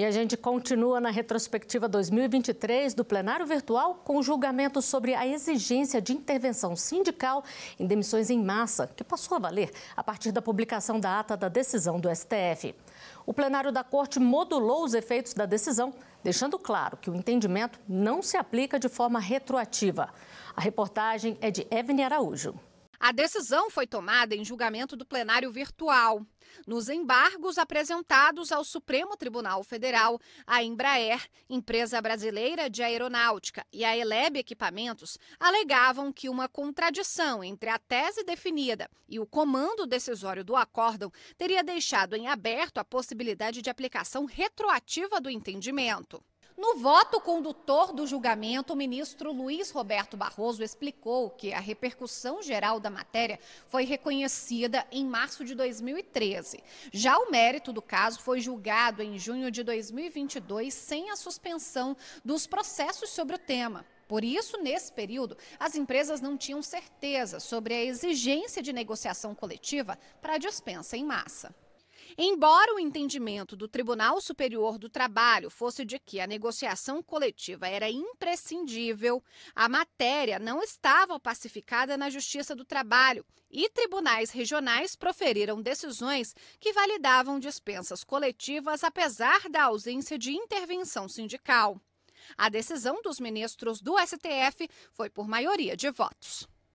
E a gente continua na retrospectiva 2023 do plenário virtual com julgamento sobre a exigência de intervenção sindical em demissões em massa, que passou a valer a partir da publicação da ata da decisão do STF. O plenário da Corte modulou os efeitos da decisão, deixando claro que o entendimento não se aplica de forma retroativa. A reportagem é de Evne Araújo. A decisão foi tomada em julgamento do plenário virtual. Nos embargos apresentados ao Supremo Tribunal Federal, a Embraer, empresa brasileira de aeronáutica, e a Eleb Equipamentos alegavam que uma contradição entre a tese definida e o comando decisório do acórdão teria deixado em aberto a possibilidade de aplicação retroativa do entendimento. No voto condutor do julgamento, o ministro Luiz Roberto Barroso explicou que a repercussão geral da matéria foi reconhecida em março de 2013. Já o mérito do caso foi julgado em junho de 2022, sem a suspensão dos processos sobre o tema. Por isso, nesse período, as empresas não tinham certeza sobre a exigência de negociação coletiva para a dispensa em massa. Embora o entendimento do Tribunal Superior do Trabalho fosse de que a negociação coletiva era imprescindível, a matéria não estava pacificada na Justiça do Trabalho e tribunais regionais proferiram decisões que validavam dispensas coletivas apesar da ausência de intervenção sindical. A decisão dos ministros do STF foi por maioria de votos.